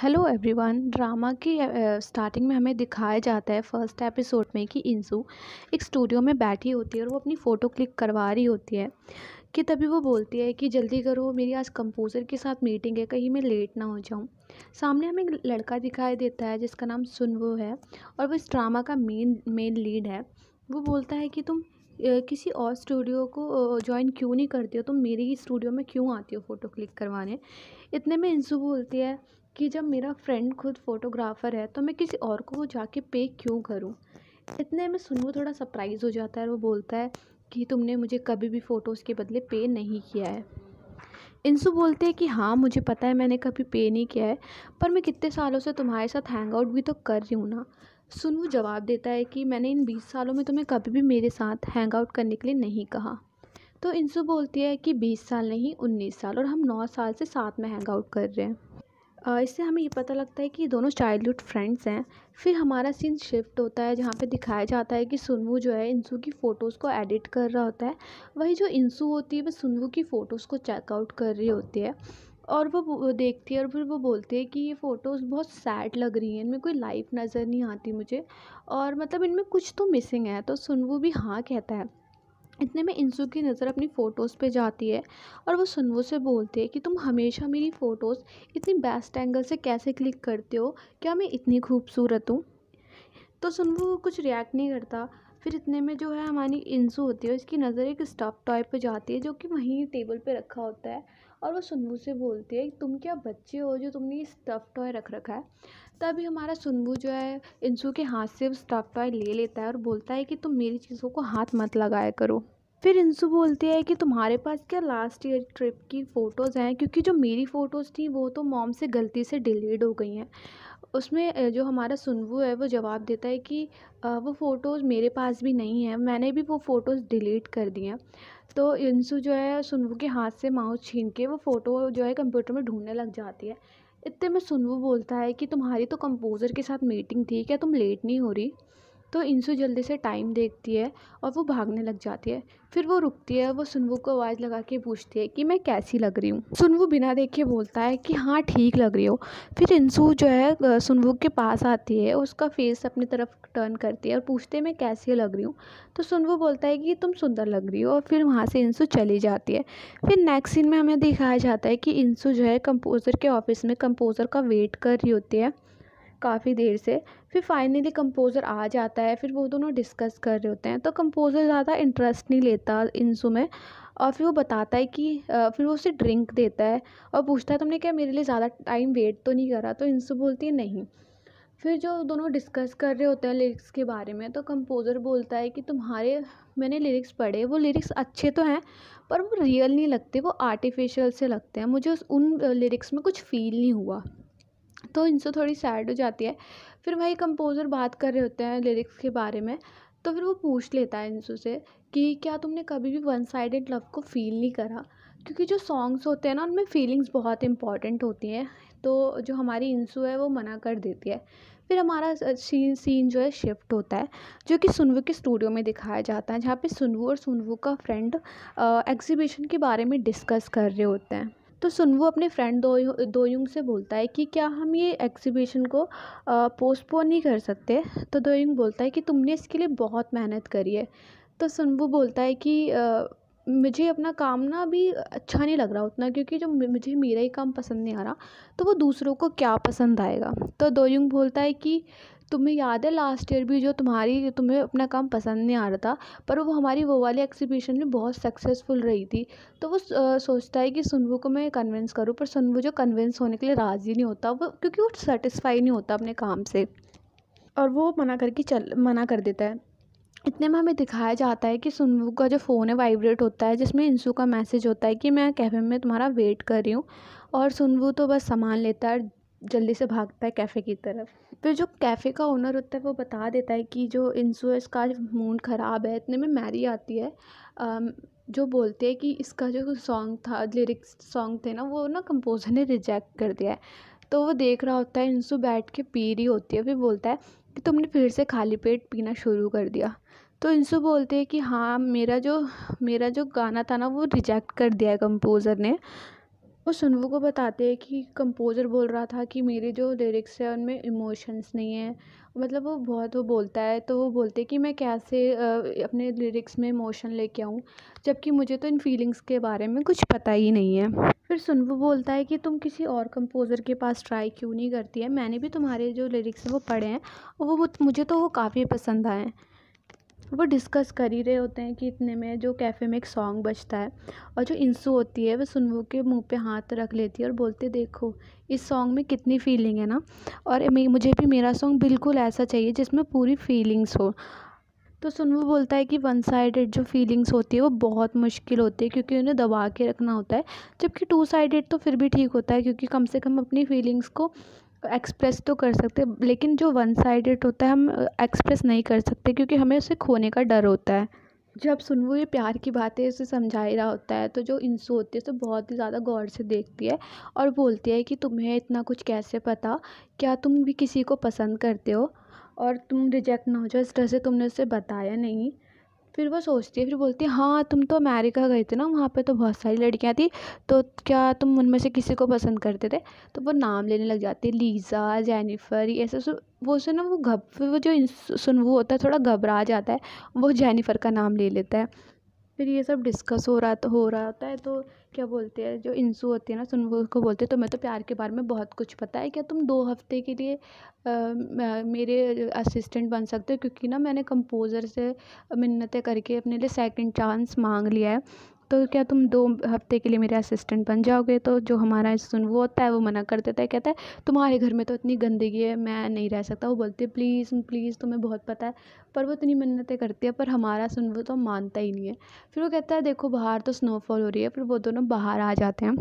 hello everyone drama की starting में हमें दिखाया जाता है फर्स्ट एपिसोड में कि इंसू एक स्टूडियो में बैठी होती है और वो अपनी फ़ोटो क्लिक करवा रही होती है कि तभी वो बोलती है कि जल्दी करो मेरी आज कंपोज़र के साथ मीटिंग है कहीं मैं लेट ना हो जाऊँ सामने हमें एक लड़का दिखाई देता है जिसका नाम सुनवो है और वो इस ड्रामा का मेन मेन लीड है वो बोलता है कि तुम किसी और स्टूडियो को ज्वाइन क्यों नहीं करती हो तुम मेरे ही स्टूडियो में क्यों आती हो फ़ोटो क्लिक करवाने इतने में इंसु बोलती है कि जब मेरा फ्रेंड खुद फ़ोटोग्राफ़र है तो मैं किसी और को जाके पे क्यों करूँ इतने में सुनू थोड़ा सरप्राइज़ हो जाता है और वो बोलता है कि तुमने मुझे कभी भी फ़ोटोज़ के बदले पे नहीं किया है इंसु बोलते हैं कि हाँ मुझे पता है मैंने कभी पे नहीं किया है पर मैं कितने सालों से तुम्हारे साथ हैंग आउट भी तो कर रही हूँ ना सुनू जवाब देता है कि मैंने इन बीस सालों में तुम्हें कभी भी मेरे साथ हैंग आउट करने के लिए नहीं कहा तो इंसू बोलती है कि बीस साल नहीं उन्नीस साल और हम नौ साल से साथ में हैंग आउट कर रहे हैं इससे हमें ये पता लगता है कि ये दोनों चाइल्डहुड फ्रेंड्स हैं फिर हमारा सीन शिफ्ट होता है जहाँ पे दिखाया जाता है कि सुनवू जो है इंसू की फ़ोटोज़ को एडिट कर रहा होता है वही जो इंसू होती है वह सुनवू की फ़ोटोज़ को चेकआउट कर रही होती है और वो देखती है और फिर वो बोलती है कि ये फ़ोटोज़ बहुत सैड लग रही हैं इनमें कोई लाइफ नज़र नहीं आती मुझे और मतलब इनमें कुछ तो मिसिंग है तो सुन वो भी हाँ कहता है इतने में इंसू की नज़र अपनी फ़ोटोज़ पे जाती है और वो सुनवो से बोलती है कि तुम हमेशा मेरी फ़ोटोज़ इतनी बेस्ट एंगल से कैसे क्लिक करते हो क्या मैं इतनी खूबसूरत हूँ तो सुनवो कुछ रिएक्ट नहीं करता फिर इतने में जो है हमारी इंसू होती है इसकी नज़र एक स्टफ टॉय पे जाती है जो कि वहीं टेबल पे रखा होता है और वो सुनबू से बोलती है तुम क्या बच्चे हो जो तुमने ये स्टफ़ टॉय रख रखा है तभी हमारा सुनबू जो है इंसू के हाथ से स्टफ़ टॉय ले लेता है और बोलता है कि तुम मेरी चीज़ों को हाथ मत लगाया करो फिर इंसू बोलती है कि तुम्हारे पास क्या लास्ट ईयर ट्रिप की फ़ोटोज़ हैं क्योंकि जो मेरी फ़ोटोज़ थी वो तो मॉम से गलती से डिलीट हो गई हैं उसमें जो हमारा सुनवू है वो जवाब देता है कि वो फ़ोटोज़ मेरे पास भी नहीं है मैंने भी वो फ़ोटोज़ डिलीट कर दी हैं तो इंसू जो है सुनवू के हाथ से माउस छीन के वो फ़ोटो जो है कंप्यूटर में ढूंढने लग जाती है इतने में सुनवू बोलता है कि तुम्हारी तो कंपोज़र के साथ मीटिंग थी क्या तुम लेट नहीं हो रही तो इंसु जल्दी से टाइम देखती है और वो भागने लग जाती है फिर वो रुकती है वो सुनवू को आवाज़ लगा के पूछती है कि मैं कैसी लग रही हूँ सुनवू बिना देखे बोलता है कि हाँ ठीक लग रही हो फिर इंसू जो है सुनवू के पास आती है उसका फेस अपनी तरफ टर्न करती है और पूछते है मैं कैसी लग रही हूँ तो सुनवू बोलता है कि तुम सुंदर लग रही हो और फिर वहाँ से इंसू चली जाती है फिर नेक्स्ट सीन में हमें दिखाया जाता है कि इंसू जो है कंपोज़र के ऑफिस में कंपोज़र का वेट कर रही होती है काफ़ी देर से फिर फाइनली कंपोज़र आ जाता है फिर वो दोनों डिस्कस कर रहे होते हैं तो कंपोज़र ज़्यादा इंटरेस्ट नहीं लेता इन सो में और फिर वो बताता है कि फिर वो उसे ड्रिंक देता है और पूछता है तुमने क्या मेरे लिए ज़्यादा टाइम वेट तो नहीं करा तो सो बोलती है नहीं फिर जो दोनों डिस्कस कर रहे होते हैं लिरिक्स के बारे में तो कंपोज़र बोलता है कि तुम्हारे मैंने लिरिक्स पढ़े वो लिरिक्स अच्छे तो हैं पर वो रियल नहीं लगते वो आर्टिफिशियल से लगते हैं मुझे उस उन लिरिक्स में कुछ फ़ील नहीं हुआ तो इनसे थोड़ी सैड हो जाती है फिर वही कंपोज़र बात कर रहे होते हैं लिरिक्स के बारे में तो फिर वो पूछ लेता है इनसे से कि क्या तुमने कभी भी वन साइडेड लव को फ़ील नहीं करा क्योंकि जो सॉन्ग्स होते हैं ना उनमें फ़ीलिंग्स बहुत इंपॉर्टेंट होती हैं तो जो हमारी इंसू है वो मना कर देती है फिर हमारा सीन सीन जो है शिफ्ट होता है जो कि सुनवू के स्टूडियो में दिखाया जाता है जहाँ पे सुनवू और सुनवू का फ्रेंड एग्जीबिशन के बारे में डिस्कस कर रहे होते हैं तो वो अपने फ्रेंड दो दोयुंग से बोलता है कि क्या हम ये एग्जीबिशन को पोस्टपोन नहीं कर सकते तो दोयुंग बोलता है कि तुमने इसके लिए बहुत मेहनत करी है तो वो बोलता है कि आ, मुझे अपना काम ना अभी अच्छा नहीं लग रहा उतना क्योंकि जब मुझे मेरा ही काम पसंद नहीं आ रहा तो वो दूसरों को क्या पसंद आएगा तो दोयुंग बोलता है कि तुम्हें याद है लास्ट ईयर भी जो तुम्हारी तुम्हें अपना काम पसंद नहीं आ रहा था पर वो हमारी वो वाली एक्सिबिशन में बहुत सक्सेसफुल रही थी तो वो सोचता है कि सुनवू को मैं कन्विंस करूँ पर सुनबू जो कन्विंस होने के लिए राज़ी नहीं होता वो क्योंकि वो सेटिस्फाई नहीं होता अपने काम से और वो मना करके चल मना कर देता है इतने में हमें दिखाया जाता है कि सुनबू का जो फ़ोन है वाइब्रेट होता है जिसमें इंसू का मैसेज होता है कि मैं कैफ़े में तुम्हारा वेट कर रही हूँ और सुनबू तो बस सामान लेता है जल्दी से भागता है कैफ़े की तरफ फिर जो कैफ़े का ओनर होता है वो बता देता है कि जो इंसुएस का मूड ख़राब है इतने में मैरी आती है जो बोलते हैं कि इसका जो सॉन्ग था लिरिक्स सॉन्ग थे ना वो ना कंपोज़र ने रिजेक्ट कर दिया है तो वो देख रहा होता है इंसु बैठ के पी रही होती है फिर बोलता है कि तुमने फिर से खाली पेट पीना शुरू कर दिया तो इंसु बोलते हैं कि हाँ मेरा जो मेरा जो गाना था ना वो रिजेक्ट कर दिया है कंपोज़र ने वो सुनवू को बताते हैं कि कंपोज़र बोल रहा था कि मेरे जो लिरिक्स हैं उनमें इमोशंस नहीं है मतलब वो बहुत वो बोलता है तो वो बोलते हैं कि मैं कैसे अपने लिरिक्स में इमोशन लेके आऊँ जबकि मुझे तो इन फीलिंग्स के बारे में कुछ पता ही नहीं है फिर सुनवू बोलता है कि तुम किसी और कंपोज़र के पास ट्राई क्यों नहीं करती है मैंने भी तुम्हारे जो लिरिक्स हैं वो पढ़े हैं वो मुझे तो वो काफ़ी पसंद आए वो डिस्कस कर ही रहे होते हैं कि इतने में जो कैफ़े में एक सॉन्ग बजता है और जो इंसू होती है वो सुनवो के मुंह पे हाथ रख लेती है और बोलते देखो इस सॉन्ग में कितनी फीलिंग है ना और मुझे भी मेरा सॉन्ग बिल्कुल ऐसा चाहिए जिसमें पूरी फीलिंग्स हो तो सुनवो बोलता है कि वन साइडेड जो फीलिंग्स होती है वो बहुत मुश्किल होती है क्योंकि उन्हें दबा के रखना होता है जबकि टू साइडेड तो फिर भी ठीक होता है क्योंकि कम से कम अपनी फीलिंग्स को एक्सप्रेस तो कर सकते लेकिन जो वन साइडेड होता है हम एक्सप्रेस नहीं कर सकते क्योंकि हमें उसे खोने का डर होता है जब वो ये प्यार की बातें उसे समझा ही रहा होता है तो जो इंसू होती है उसे बहुत ही ज़्यादा गौर से देखती है और बोलती है कि तुम्हें इतना कुछ कैसे पता क्या तुम भी किसी को पसंद करते हो और तुम रिजेक्ट ना हो जाओ इस तरह से तुमने उसे बताया नहीं फिर वो सोचती है फिर बोलती है हाँ तुम तो अमेरिका गए थे ना वहाँ पे तो बहुत सारी लड़कियाँ थी तो क्या तुम उनमें से किसी को पसंद करते थे तो वो नाम लेने लग जाती है लीज़ा जैनिफ़र ये सब वो से ना वो घब वो जो सुन वो होता है थोड़ा घबरा जाता है वो जैनिफर का नाम ले लेता है फिर ये सब डिस्कस हो रहा हो रहा होता है तो क्या बोलते हैं जो इंसू होती है ना सुन को बोलते हैं तो मैं तो प्यार के बारे में बहुत कुछ पता है क्या तुम दो हफ्ते के लिए मेरे असिस्टेंट बन सकते हो क्योंकि ना मैंने कंपोज़र से मिन्नतें करके अपने लिए सेकंड चांस मांग लिया है तो क्या तुम दो हफ्ते के लिए मेरे असिस्टेंट बन जाओगे तो जो हमारा सुन वो होता है वो मना कर देता है कहता है तुम्हारे घर में तो इतनी गंदगी है मैं नहीं रह सकता वो बोलती है प्लीज़ प्लीज़ तुम्हें बहुत पता है पर वो इतनी मन्नतें करती है पर हमारा सुन वो तो मानता ही नहीं है फिर वो कहता है देखो बाहर तो स्नोफॉल हो रही है फिर वो दोनों बाहर आ जाते हैं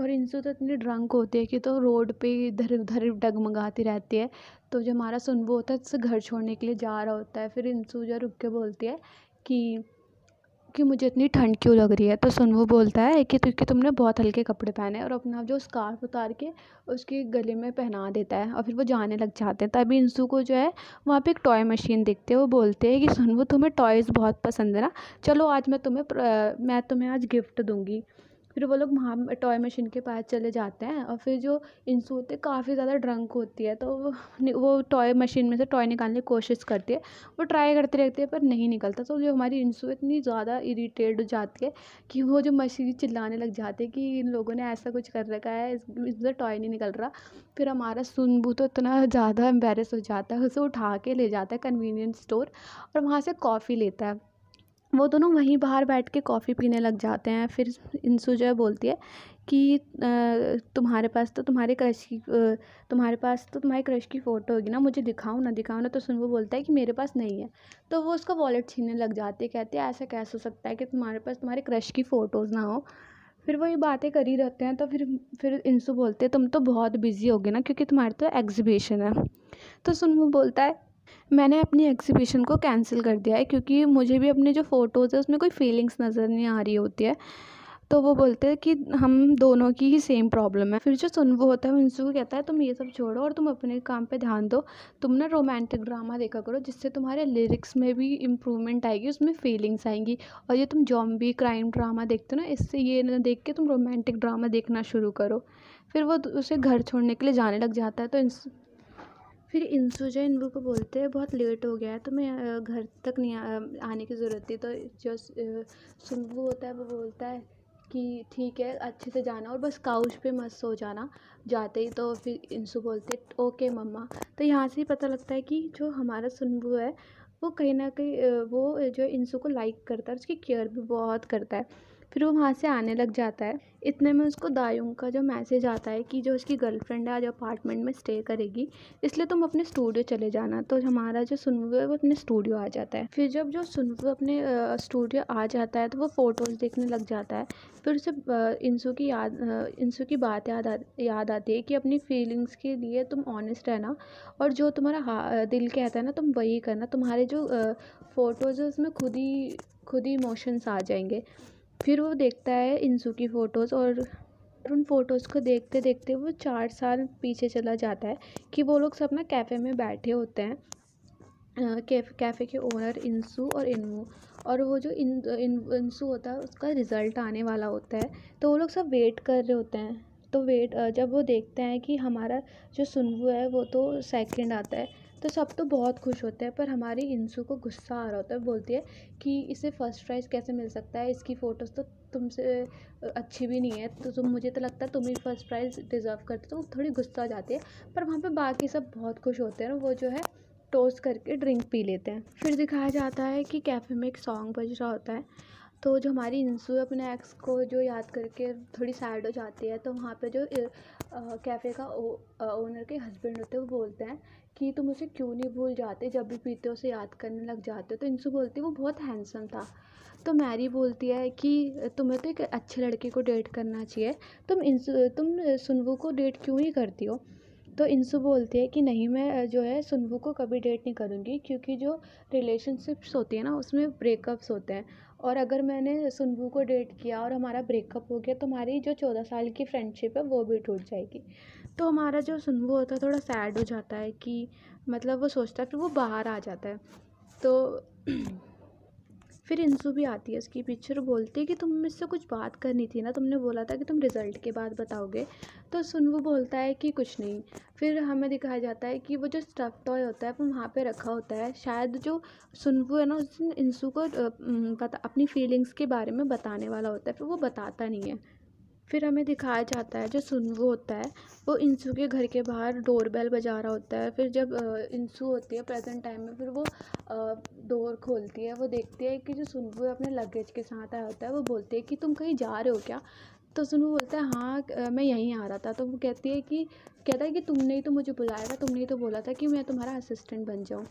और इंसू तो इतनी ड्रंक होती है कि तो रोड पे इधर उधर डगमगाती रहती है तो जो हमारा सुन वो होता है उससे घर छोड़ने के लिए जा रहा होता है फिर इंसू जो रुक के बोलती है कि कि मुझे इतनी ठंड क्यों लग रही है तो सुनमू बोलता है कि क्योंकि तुमने बहुत हल्के कपड़े पहने और अपना जो स्कार्फ़ उतार के उसके गले में पहना देता है और फिर वो जाने लग जाते हैं तभी इंसू को जो है वहाँ पे एक टॉय मशीन देखते हैं वो बोलते हैं कि सुनमू तुम्हें टॉयज़ बहुत पसंद है ना चलो आज मैं तुम्हें मैं तुम्हें आज गिफ़्ट दूँगी फिर वो लोग वहाँ टॉय मशीन के पास चले जाते हैं और फिर जो इंसू होते काफ़ी ज़्यादा ड्रंक होती है तो वो वो टॉय मशीन में से टॉय निकालने की कोशिश करती है वो ट्राई करती रहती है पर नहीं निकलता तो जो हमारी इंसू इतनी ज़्यादा इरीटेट हो जाती है कि वो जो मशीन चिल्लाने लग जाती है कि इन लोगों ने ऐसा कुछ कर रखा है इससे टॉय नहीं निकल रहा फिर हमारा सुनबू तो इतना ज़्यादा एम्बेरस हो जाता है उसे उठा के ले जाता है कन्वीनियंस स्टोर और वहाँ से कॉफ़ी लेता है वो दोनों वहीं बाहर बैठ के कॉफ़ी पीने लग जाते हैं फिर इंसु जो है बोलती है कि तुम्हारे पास तो तुम्हारे क्रश की तुम्हारे पास तो तुम्हारे क्रश की फ़ोटो होगी ना मुझे दिखाओ ना दिखाओ ना तो सुन वो बोलता है कि मेरे पास नहीं है तो वो उसका वॉलेट छीनने लग जाती है कहती है ऐसा कैसे हो सकता है कि तुम्हारे पास तुम्हारे क्रश की फ़ोटोज़ ना हो फिर वो ये बातें कर ही रहते हैं तो फिर फिर इंसु बोलते हैं तुम तो बहुत बिज़ी होगे ना क्योंकि तुम्हारी तो एग्जीबिशन है तो सुन वो बोलता है मैंने अपनी एग्ज़ीबिशन को कैंसिल कर दिया है क्योंकि मुझे भी अपने जो फ़ोटोज़ है उसमें कोई फ़ीलिंग्स नज़र नहीं आ रही होती है तो वो बोलते हैं कि हम दोनों की ही सेम प्रॉब्लम है फिर जो सुन वो होता है वो इंसू को कहता है तुम ये सब छोड़ो और तुम अपने काम पे ध्यान दो तुम ना रोमांटिक ड्रामा देखा करो जिससे तुम्हारे लिरिक्स में भी इम्प्रूवमेंट आएगी उसमें फीलिंग्स आएंगी और ये तुम जॉम्बी क्राइम ड्रामा देखते हो ना इससे ये ना देख के तुम रोमांटिक ड्रामा देखना शुरू करो फिर वो उसे घर छोड़ने के लिए जाने लग जाता है तो फिर इंसुजा इन लोग को बोलते हैं बहुत लेट हो गया है तो मैं घर तक नहीं आने की ज़रूरत थी तो जो सुनबू होता है वो बोलता है कि ठीक है अच्छे से जाना और बस काउच पे मत सो जाना जाते ही तो फिर इंसु बोलते ओके मम्मा तो यहाँ से ही पता लगता है कि जो हमारा सुनबू है वो कहीं ना कहीं वो जो इंसु को लाइक करता है उसकी केयर भी बहुत करता है फिर वो वहाँ से आने लग जाता है इतने में उसको दायुंग का जो मैसेज आता है कि जो उसकी गर्लफ्रेंड है आज अपार्टमेंट में स्टे करेगी इसलिए तुम अपने स्टूडियो चले जाना तो हमारा जो सुनवू है वो अपने स्टूडियो आ जाता है फिर जब जो सुनवू अपने स्टूडियो आ जाता है तो वो फ़ोटोज़ देखने लग जाता है फिर उसे इंसू की याद इंसू की बात याद आ, याद आती है कि अपनी फीलिंग्स के लिए तुम ऑनेस्ट रहना और जो तुम्हारा दिल कहता है ना तुम वही करना तुम्हारे जो फ़ोटोज़ उसमें खुद ही खुद ही इमोशंस आ जाएंगे फिर वो देखता है इंसू की फ़ोटोज़ और उन फ़ोटोज़ को देखते देखते वो चार साल पीछे चला जाता है कि वो लोग सब ना कैफ़े में बैठे होते हैं कैफ़े कैफ़े के ओनर इंसू और इनमू और वो जो इन, इंसू होता है उसका रिज़ल्ट आने वाला होता है तो वो लोग सब वेट कर रहे होते हैं तो वेट जब वो देखते हैं कि हमारा जो सुनवू है वो तो सेकंड आता है तो सब तो बहुत खुश होते हैं पर हमारी इंसू को गुस्सा आ रहा होता है बोलती है कि इसे फ़र्स्ट प्राइज़ कैसे मिल सकता है इसकी फ़ोटोज़ तो तुमसे अच्छी भी नहीं है तो तुम मुझे तो लगता है तुम ही फर्स्ट प्राइज़ डिज़र्व करते तो थोड़ी गुस्सा आ जाती है पर वहाँ पर बाकी सब बहुत खुश होते हैं वो जो है टोस्ट करके ड्रिंक पी लेते हैं फिर दिखाया जाता है कि कैफ़े में एक सॉन्ग बज रहा होता है तो जो हमारी इंसू अपने एक्स को जो याद करके थोड़ी सैड हो जाती है तो वहाँ पे जो कैफ़े का ओ, ओनर के हस्बैंड होते हैं वो बोलते हैं कि तुम उसे क्यों नहीं भूल जाते जब भी पीते हो उसे याद करने लग जाते हो तो इंसू बोलती है वो बहुत हैंडसम था तो मैरी बोलती है कि तुम्हें तो एक अच्छे लड़के को डेट करना चाहिए तुम इंसु तुम सुनवू को डेट क्यों नहीं करती हो तो इंसु बोलती है कि नहीं मैं जो है सुनबू को कभी डेट नहीं करूँगी क्योंकि जो रिलेशनशिप्स होती हैं ना उसमें ब्रेकअप्स होते हैं और अगर मैंने सुनबू को डेट किया और हमारा ब्रेकअप हो गया तो हमारी जो चौदह साल की फ्रेंडशिप है वो भी टूट जाएगी तो हमारा जो सुनबू होता है थोड़ा सैड हो जाता है कि मतलब वो सोचता है फिर वो बाहर आ जाता है तो फिर इंसू भी आती है उसकी पिक्चर बोलती है कि तुम मुझसे कुछ बात करनी थी ना तुमने बोला था कि तुम रिज़ल्ट के बाद बताओगे तो सुनवू बोलता है कि कुछ नहीं फिर हमें दिखाया जाता है कि वो जो स्टफ टॉय होता है वो वहाँ पे रखा होता है शायद जो सुनवू है ना उस दिन इंसू को पता अपनी फीलिंग्स के बारे में बताने वाला होता है फिर वो बताता नहीं है फिर हमें दिखाया जाता है जो सुन होता है वो इंसू के घर के बाहर डोर बेल बजा रहा होता है फिर जब इंसू होती है प्रेजेंट टाइम में फिर वो डोर खोलती है वो देखती है कि जो सुनवू है अपने लगेज के साथ आया होता है वो बोलती है कि तुम कहीं जा रहे हो क्या तो सुनू बोलता है हाँ मैं यहीं आ रहा था तो वो कहती है कि कहता है कि तुमने ही तो मुझे बुलाया था तुमने ही तो बोला था कि मैं तुम्हारा असिस्टेंट बन जाऊँ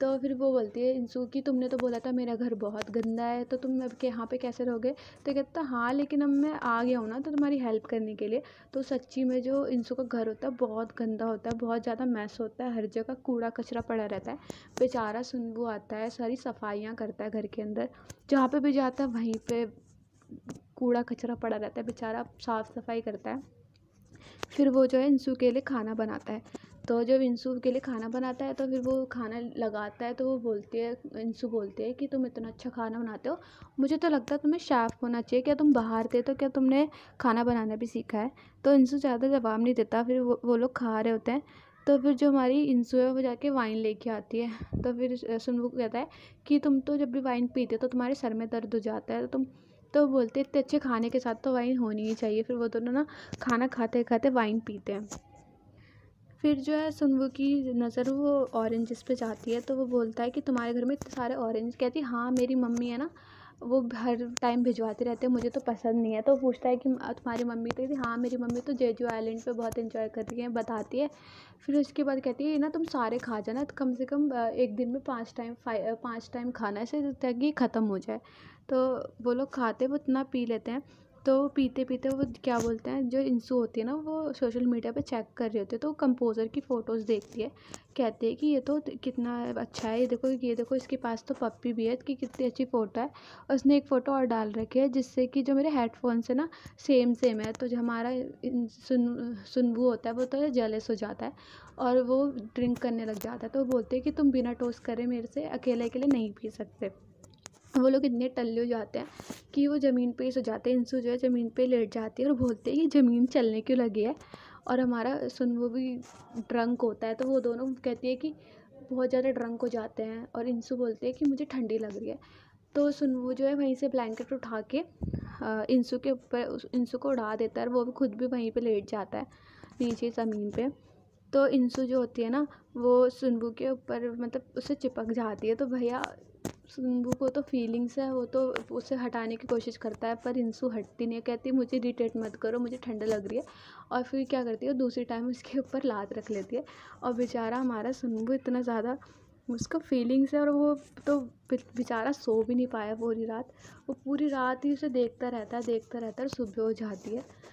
तो फिर वो बोलती है इंसू कि तुमने तो बोला था मेरा घर बहुत गंदा है तो तुम अब के यहाँ पे कैसे रहोगे तो कहता हाँ लेकिन अब मैं आ गया हूँ ना तो तुम्हारी हेल्प करने के लिए तो सच्ची में जो इंसू का घर होता है बहुत गंदा होता है बहुत ज़्यादा मैस होता है हर जगह कूड़ा कचरा पड़ा रहता है बेचारा सुनबू आता है सारी सफाइयाँ करता है घर के अंदर जहाँ पर भी जाता है वहीं पर कूड़ा कचरा पड़ा रहता है बेचारा साफ़ सफाई करता है फिर वो जो है इंसू के लिए खाना बनाता है तो जब इंसु के लिए खाना बनाता है तो फिर वो खाना लगाता है तो वो बोलती है इंसु बोलती है कि तुम इतना अच्छा खाना बनाते हो मुझे तो लगता है तुम्हें शेफ़ होना चाहिए क्या तुम बाहर थे तो क्या तुमने खाना बनाना भी सीखा है तो इंसु ज़्यादा जवाब नहीं देता फिर वो वो लोग खा रहे होते हैं तो फिर जो हमारी इंसु है वो जाके वाइन लेके आती है तो फिर सुनबू कहता है कि तुम तो जब भी वाइन पीते हो तो तुम्हारे सर में दर्द हो जाता है तो तुम तो बोलते इतने अच्छे खाने के साथ तो वाइन होनी ही चाहिए फिर वो दोनों ना खाना खाते खाते वाइन पीते हैं फिर जो है सुनबू की नज़र वो ऑरेंजेस पे जाती है तो वो बोलता है कि तुम्हारे घर में इतने सारे ऑरेंज कहती है हाँ मेरी मम्मी है ना वो हर टाइम भिजवाते रहते हैं मुझे तो पसंद नहीं है तो पूछता है कि तुम्हारी मम्मी तो कहती हाँ मेरी मम्मी तो जेजू आइलैंड पे बहुत इन्जॉय करती है बताती है फिर उसके बाद कहती है ना तुम सारे खा जाना तो कम से कम एक दिन में पाँच टाइम पाँच टाइम खाना है ताकि ख़त्म हो जाए तो वो लोग खाते वो इतना पी लेते हैं तो पीते पीते वो क्या बोलते हैं जो इंसू होती है ना वो सोशल मीडिया पे चेक कर रही होती है तो कंपोज़र की फ़ोटोज़ देखती है कहती है कि ये तो कितना अच्छा है ये देखो ये देखो इसके पास तो पप्पी भी है कि कितनी अच्छी फ़ोटो है और उसने एक फ़ोटो और डाल रखी है जिससे कि जो मेरे हेडफोन्स से ना सेम सेम है तो जो हमारा सुन सुनबू होता है वो तो जेलस हो जाता है और वो ड्रिंक करने लग जाता है तो बोलते हैं कि तुम बिना टोस्ट करे मेरे से अकेले अकेले नहीं पी सकते वो लोग इतने टल्ले हो जाते हैं कि वो ज़मीन पे ही सो जाते हैं इंसू जो है ज़मीन पे लेट जाती है और बोलते हैं कि ज़मीन चलने क्यों लगी है और हमारा सुन वो भी ड्रंक होता है तो वो दोनों कहती है कि बहुत ज़्यादा ड्रंक हो जाते हैं और इंसू बोलते हैं कि मुझे ठंडी लग रही है तो सुन वो जो है वहीं से ब्लैंकेट उठा के इंसू के ऊपर इंसू को उड़ा देता है और वो भी खुद भी वहीं पे लेट जाता है नीचे ज़मीन पे तो इंसू जो होती है ना वो सुनबू के ऊपर मतलब उससे चिपक जाती है तो भैया सुनबू को तो फीलिंग्स है वो तो उसे हटाने की कोशिश करता है पर इंसू हटती नहीं है कहती मुझे रिटेट मत करो मुझे ठंडा लग रही है और फिर क्या करती है दूसरी टाइम उसके ऊपर लात रख लेती है और बेचारा हमारा सुनबू इतना ज़्यादा उसका फीलिंग्स है और वो तो बेचारा सो भी नहीं पाया पूरी रात वो पूरी रात ही उसे देखता रहता है देखता रहता है और सुबह हो जाती है